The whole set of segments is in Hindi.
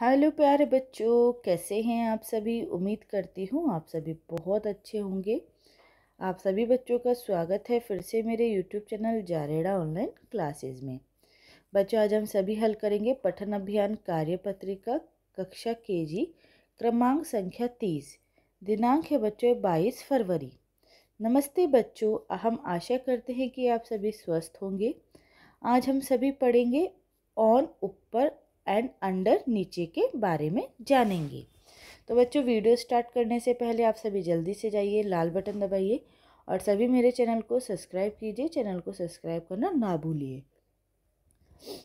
हेलो प्यारे बच्चों कैसे हैं आप सभी उम्मीद करती हूँ आप सभी बहुत अच्छे होंगे आप सभी बच्चों का स्वागत है फिर से मेरे यूट्यूब चैनल जारेड़ा ऑनलाइन क्लासेस में बच्चों आज हम सभी हल करेंगे पठन अभियान कार्यपत्रिका कक्षा के जी क्रमांक संख्या तीस दिनांक है बच्चों बाईस फरवरी नमस्ते बच्चों हम आशा करते हैं कि आप सभी स्वस्थ होंगे आज हम सभी पढ़ेंगे ऑन ऊपर एंड अंडर नीचे के बारे में जानेंगे तो बच्चों वीडियो स्टार्ट करने से पहले आप सभी जल्दी से जाइए लाल बटन दबाइए और सभी मेरे चैनल को सब्सक्राइब कीजिए चैनल को सब्सक्राइब करना ना भूलिए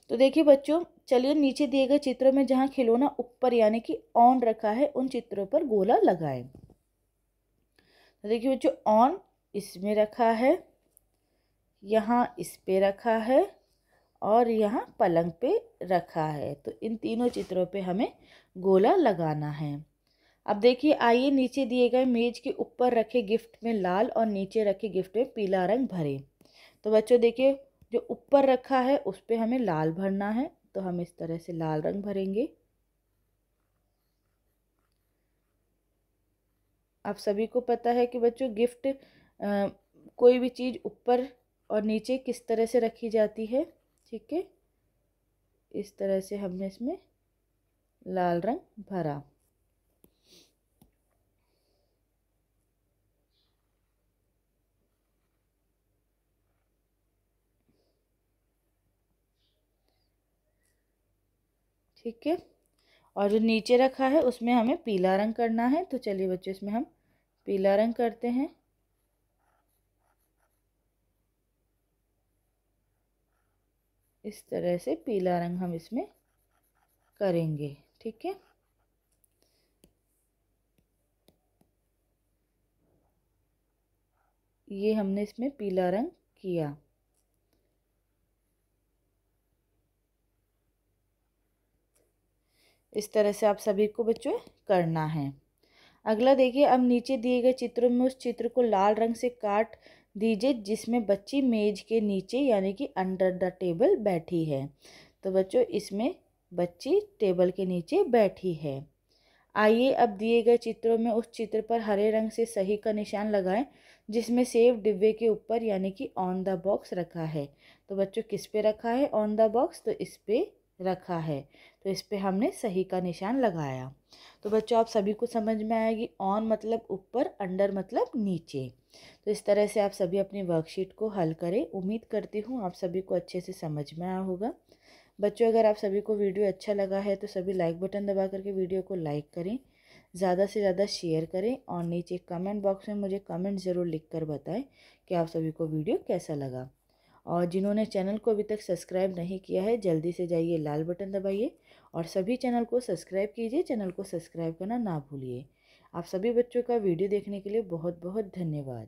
तो देखिए बच्चों चलिए नीचे दिए गए चित्रों में जहाँ खिलौना ऊपर यानी कि ऑन रखा है उन चित्रों पर गोला लगाएं तो देखिए बच्चों ऑन इसमें रखा है यहाँ इस पे रखा है और यहाँ पलंग पे रखा है तो इन तीनों चित्रों पे हमें गोला लगाना है अब देखिए आइए नीचे दिए गए मेज के ऊपर रखे गिफ्ट में लाल और नीचे रखे गिफ्ट में पीला रंग भरे तो बच्चों देखिए जो ऊपर रखा है उस पर हमें लाल भरना है तो हम इस तरह से लाल रंग भरेंगे आप सभी को पता है कि बच्चों गिफ्ट आ, कोई भी चीज़ ऊपर और नीचे किस तरह से रखी जाती है ठीक है इस तरह से हमने इसमें लाल रंग भरा ठीक है और जो नीचे रखा है उसमें हमें पीला रंग करना है तो चलिए बच्चों इसमें हम पीला रंग करते हैं इस तरह से पीला रंग हम इसमें करेंगे ठीक है ये हमने इसमें पीला रंग किया इस तरह से आप सभी को बच्चों करना है अगला देखिए अब नीचे दिए गए चित्रों में उस चित्र को लाल रंग से काट दीजिए जिसमें बच्ची मेज के नीचे यानी कि अंडर द टेबल बैठी है तो बच्चों इसमें बच्ची टेबल के नीचे बैठी है आइए अब दिए गए चित्रों में उस चित्र पर हरे रंग से सही का निशान लगाएं जिसमें सेव डिब्बे के ऊपर यानी कि ऑन द बॉक्स रखा है तो बच्चों किस पे रखा है ऑन द बॉक्स तो इस पर रखा है तो इस पर हमने सही का निशान लगाया तो बच्चों आप सभी को समझ में आएगी ऑन मतलब ऊपर अंडर मतलब नीचे तो इस तरह से आप सभी अपनी वर्कशीट को हल करें उम्मीद करती हूँ आप सभी को अच्छे से समझ में आया होगा बच्चों अगर आप सभी को वीडियो अच्छा लगा है तो सभी लाइक बटन दबा करके वीडियो को लाइक करें ज़्यादा से ज़्यादा शेयर करें और नीचे कमेंट बॉक्स में मुझे कमेंट ज़रूर लिख कर बताएं कि आप सभी को वीडियो कैसा लगा और जिन्होंने चैनल को अभी तक सब्सक्राइब नहीं किया है जल्दी से जाइए लाल बटन दबाइए और सभी चैनल को सब्सक्राइब कीजिए चैनल को सब्सक्राइब करना ना भूलिए आप सभी बच्चों का वीडियो देखने के लिए बहुत बहुत धन्यवाद